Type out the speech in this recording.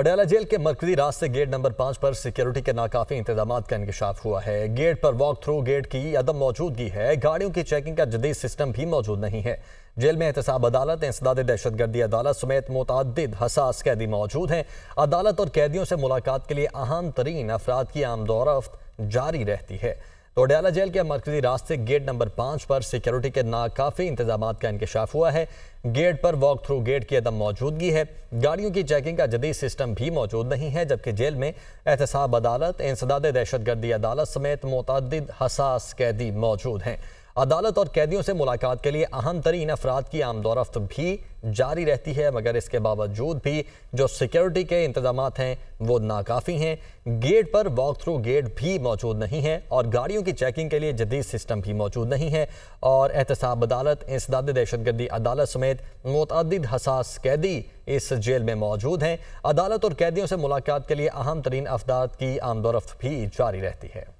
Adiala jail के मरकजी रास्ते गेट नंबर पाँच पर सिक्योरिटी के नाकाफी इंतजाम का इंकशाफ हुआ है गेट पर वॉक थ्रू गेट की अदम मौजूदगी है गाड़ियों की चेकिंग का जदीद सिस्टम भी मौजूद नहीं है जेल में एहतसाब अदालत इंसदाद दहशत गर्दी अदालत समेत मुतद हसास कैदी मौजूद हैं अदालत और कैदियों से मुलाकात के लिए अहम तरीन अफराद की आमदोरफ्त जारी रहती है तोडियाला जेल के मरकजी रास्ते गेट नंबर पाँच पर सिक्योरिटी के नाकाफी इंतजाम का इंकशाफ हुआ है गेट पर वॉक थ्रू गेट की अदम मौजूदगी है गाड़ियों की चेकिंग का जदीद सिस्टम भी मौजूद नहीं है जबकि जेल में एहतसाब अदालत इंसदाद दहशत गर्दी अदालत समेत मुतद हसास कैदी मौजूद हैं अदालत और कैदियों से मुलाकात के लिए अहम तरीन अफराद की आमदोरफ्त भी जारी रहती है मगर इसके बावजूद भी जो सिक्योरिटी के इंतजाम हैं वो नाकाफ़ी हैं गेट पर वॉक थ्रू गेट भी मौजूद नहीं है और गाड़ियों की चेकिंग के लिए जदीद सिस्टम भी मौजूद नहीं है और एहतसाब अदालत इंसदाद दहशत गर्दी अदालत समेत मुतद हसास कैदी इस जेल में मौजूद हैं अदालत और कैदियों से मुलाकात के लिए अहम तरीन अफदाद की आमदोरफ्त भी जारी रहती है